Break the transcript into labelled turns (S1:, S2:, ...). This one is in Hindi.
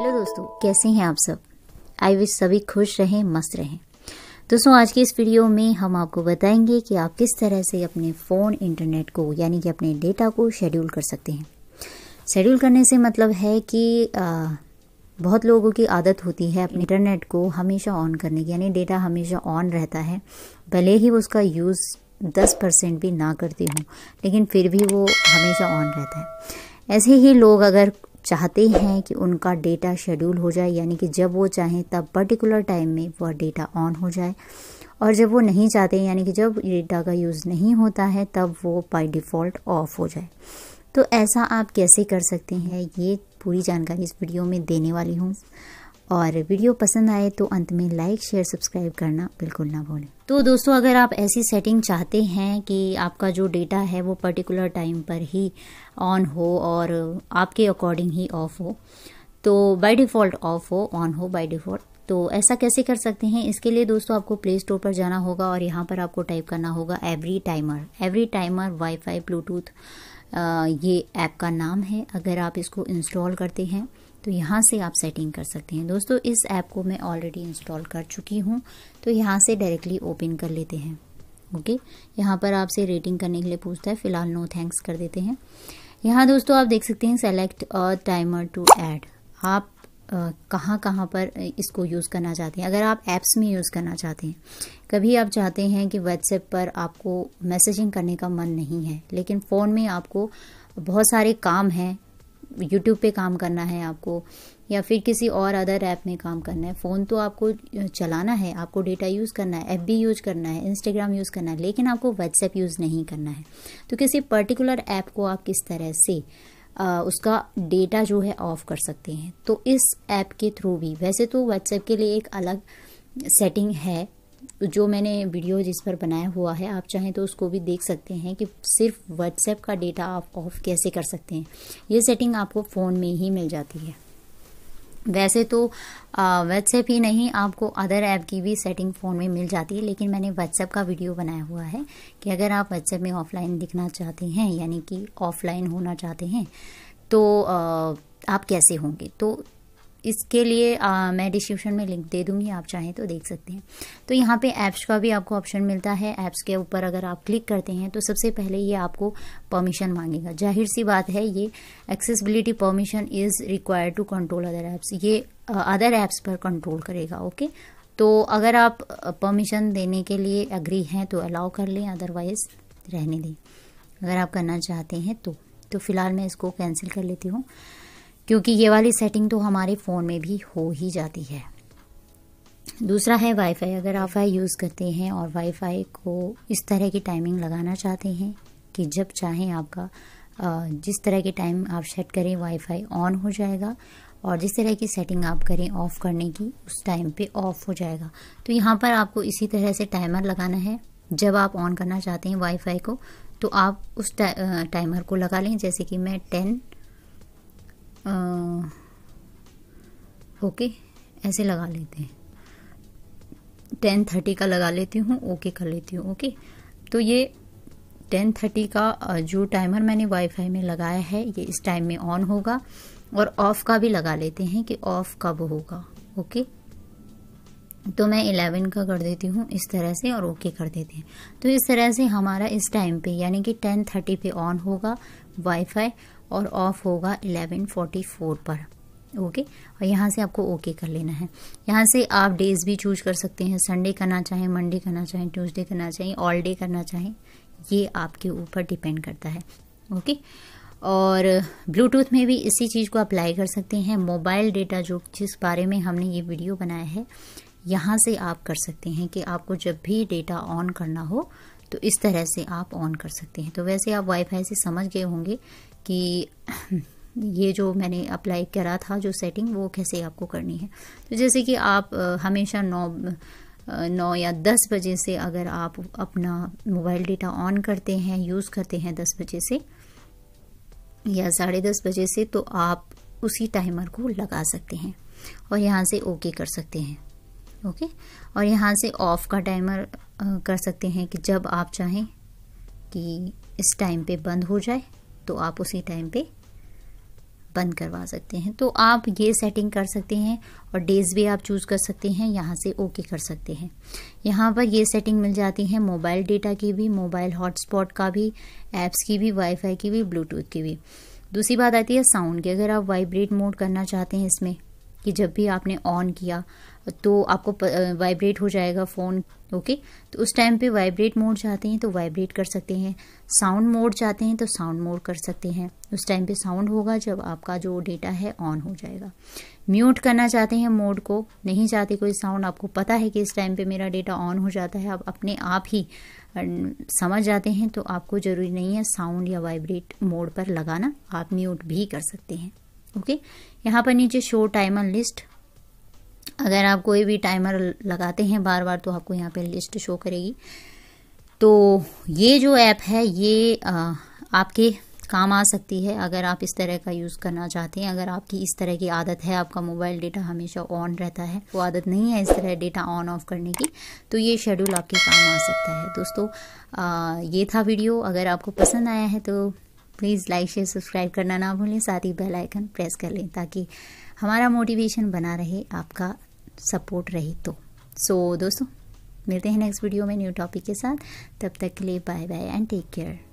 S1: हेलो दोस्तों कैसे हैं आप सब आई विश सभी खुश रहें मस्त रहें दोस्तों आज की इस वीडियो में हम आपको बताएंगे कि आप किस तरह से अपने फ़ोन इंटरनेट को यानी कि अपने डेटा को शेड्यूल कर सकते हैं शेड्यूल करने से मतलब है कि आ, बहुत लोगों की आदत होती है अपने इंटरनेट को हमेशा ऑन करने की यानी डेटा हमेशा ऑन रहता है भले ही उसका यूज़ दस परसेंट भी ना करती हूँ लेकिन फिर भी वो हमेशा ऑन रहता है ऐसे ही लोग अगर चाहते हैं कि उनका डेटा शेड्यूल हो जाए यानी कि जब वो चाहें तब पर्टिकुलर टाइम में वह डेटा ऑन हो जाए और जब वो नहीं चाहते यानी कि जब डेटा का यूज़ नहीं होता है तब वो बाय डिफ़ॉल्ट ऑफ हो जाए तो ऐसा आप कैसे कर सकते हैं ये पूरी जानकारी इस वीडियो में देने वाली हूँ और वीडियो पसंद आए तो अंत में लाइक शेयर सब्सक्राइब करना बिल्कुल ना भूलें तो दोस्तों अगर आप ऐसी सेटिंग चाहते हैं कि आपका जो डेटा है वो पर्टिकुलर टाइम पर ही ऑन हो और आपके अकॉर्डिंग ही ऑफ हो तो बाय डिफ़ॉल्ट ऑफ हो ऑन हो बाय डिफ़ॉल्ट तो ऐसा कैसे कर सकते हैं इसके लिए दोस्तों आपको प्ले स्टोर पर जाना होगा और यहाँ पर आपको टाइप करना होगा every timer every timer wifi Bluetooth ये ऐप का नाम है अगर आप इसको इंस्टॉल करते हैं तो यहाँ से आप सेटिंग कर सकते हैं दोस्तों इस ऐप को मैं ऑलरेडी इंस्टॉल कर चुकी हूँ तो यहाँ से डायरेक्टली ओपन कर लेते हैं ओके यहाँ पर आपसे रेटिंग करने के लिए पूछता है फिलहाल नो थैंक्स कर देते हैं यहाँ दोस्तों आप देख सकते हैं select a timer to add आप कहाँ कहाँ पर इसको यूज़ करना चाहते हैं अगर आप ऐप्स में यूज़ करना चाहते हैं कभी आप चाहते हैं कि व्हाट्सएप पर आपको मैसेजिंग करने का मन नहीं है लेकिन फ़ोन में आपको बहुत सारे काम हैं यूट्यूब पे काम करना है आपको या फिर किसी और अदर ऐप में काम करना है फ़ोन तो आपको चलाना है आपको डेटा यूज़ करना है ऐप भी यूज़ करना है इंस्टाग्राम यूज़ करना है लेकिन आपको व्हाट्सएप यूज़ नहीं करना है तो किसी पर्टिकुलर ऐप को आप किस तरह से आ, उसका डेटा जो है ऑफ कर सकते हैं तो इस ऐप के थ्रू भी वैसे तो व्हाट्सएप के लिए एक अलग सेटिंग है तो जो मैंने वीडियो जिस पर बनाया हुआ है आप चाहें तो उसको भी देख सकते हैं कि सिर्फ व्हाट्सएप का डेटा आप ऑफ कैसे कर सकते हैं ये सेटिंग आपको फ़ोन में ही मिल जाती है वैसे तो व्हाट्सएप ही नहीं आपको अदर ऐप की भी सेटिंग फ़ोन में मिल जाती है लेकिन मैंने व्हाट्सएप का वीडियो बनाया हुआ है कि अगर आप व्हाट्सएप में ऑफलाइन दिखना चाहते हैं यानी कि ऑफलाइन होना चाहते हैं तो आ, आप कैसे होंगे तो इसके लिए आ, मैं डिस्क्रिप्शन में लिंक दे दूंगी आप चाहें तो देख सकते हैं तो यहाँ पे ऐप्स का भी आपको ऑप्शन मिलता है ऐप्स के ऊपर अगर आप क्लिक करते हैं तो सबसे पहले ये आपको परमिशन मांगेगा जाहिर सी बात है ये accessibility permission is required to control other apps ये अदर ऐप्स पर कंट्रोल करेगा ओके तो अगर आप परमिशन देने के लिए अग्री हैं तो अलाउ कर लें अदरवाइज़ रहने दें अगर आप करना चाहते हैं तो तो फिलहाल मैं इसको कैंसिल कर लेती हूँ क्योंकि ये वाली सेटिंग तो हमारे फ़ोन में भी हो ही जाती है दूसरा है वाईफाई अगर आप वाई यूज़ करते हैं और वाईफाई को इस तरह की टाइमिंग लगाना चाहते हैं कि जब चाहें आपका जिस तरह के टाइम आप सेट करें वाईफाई ऑन हो जाएगा और जिस तरह की सेटिंग आप करें ऑफ़ करने की उस टाइम पे ऑफ़ हो जाएगा तो यहाँ पर आपको इसी तरह से टाइमर लगाना है जब आप ऑन करना चाहते हैं वाईफाई को तो आप उस टाइमर को लगा लें जैसे कि मैं टेन ओके ऐसे लगा लेते हैं टेन थर्टी का लगा लेती हूँ ओके कर लेती हूँ ओके तो ये टेन थर्टी का जो टाइमर मैंने वाईफाई में लगाया है ये इस टाइम में ऑन होगा और ऑफ़ का भी लगा लेते हैं कि ऑफ़ कब होगा ओके तो मैं इलेवन का कर देती हूँ इस तरह से और ओके कर देते हैं तो इस तरह से हमारा इस टाइम पे यानी कि टेन थर्टी पे ऑन होगा वाईफाई और ऑफ होगा 11:44 पर ओके और यहाँ से आपको ओके कर लेना है यहाँ से आप डेज भी चूज कर सकते हैं संडे करना चाहें मंडे करना चाहें ट्यूसडे करना चाहें ऑल डे करना चाहें ये आपके ऊपर डिपेंड करता है ओके और ब्लूटूथ में भी इसी चीज़ को अप्लाई कर सकते हैं मोबाइल डेटा जो जिस बारे में हमने ये वीडियो बनाया है यहाँ से आप कर सकते हैं कि आपको जब भी डेटा ऑन करना हो तो इस तरह से आप ऑन कर सकते हैं तो वैसे आप वाईफाई से समझ गए होंगे कि ये जो मैंने अप्लाई करा था जो सेटिंग वो कैसे आपको करनी है तो जैसे कि आप हमेशा नौ नौ या दस बजे से अगर आप अपना मोबाइल डेटा ऑन करते हैं यूज़ करते हैं दस बजे से या साढ़े दस बजे से तो आप उसी टाइमर को लगा सकते हैं और यहाँ से ओके कर सकते हैं ओके और यहाँ से ऑफ़ का टाइमर कर सकते हैं कि जब आप चाहें कि इस टाइम पे बंद हो जाए तो आप उसी टाइम पे बंद करवा सकते हैं तो आप ये सेटिंग कर सकते हैं और डेज भी आप चूज़ कर सकते हैं यहाँ से ओके कर सकते हैं यहाँ पर ये सेटिंग मिल जाती है मोबाइल डेटा की भी मोबाइल हॉटस्पॉट का भी ऐप्स की भी वाईफाई की भी ब्लूटूथ की भी दूसरी बात आती है साउंड की अगर आप वाइब्रेट मोड करना चाहते हैं इसमें कि जब भी आपने ऑन किया तो आपको वाइब्रेट हो जाएगा फ़ोन ओके तो उस टाइम पे वाइब्रेट मोड चाहते हैं तो वाइब्रेट कर सकते हैं साउंड मोड चाहते हैं तो साउंड मोड कर सकते हैं उस टाइम पे साउंड होगा जब आपका जो डेटा है ऑन हो जाएगा म्यूट करना चाहते हैं मोड को नहीं चाहते कोई साउंड आपको पता है कि इस टाइम पे मेरा डेटा ऑन हो जाता है आप अपने आप ही समझ जाते हैं तो आपको ज़रूरी नहीं है साउंड या वाइब्रेट मोड पर लगाना आप म्यूट भी कर सकते हैं ओके यहाँ पर नीचे शो टाइमर लिस्ट अगर आप कोई भी टाइमर लगाते हैं बार बार तो आपको यहाँ पे लिस्ट शो करेगी तो ये जो ऐप है ये आपके काम आ सकती है अगर आप इस तरह का यूज़ करना चाहते हैं अगर आपकी इस तरह की आदत है आपका मोबाइल डेटा हमेशा ऑन रहता है वो आदत नहीं है इस तरह डेटा ऑन ऑफ करने की तो ये शेड्यूल आपके काम आ सकता है दोस्तों आ, ये था वीडियो अगर आपको पसंद आया है तो प्लीज़ लाइक शेयर सब्सक्राइब करना ना भूलें साथ ही बेल आइकन प्रेस कर लें ताकि हमारा मोटिवेशन बना रहे आपका सपोर्ट रहे तो सो so, दोस्तों मिलते हैं नेक्स्ट वीडियो में न्यू टॉपिक के साथ तब तक के लिए bye bye and take care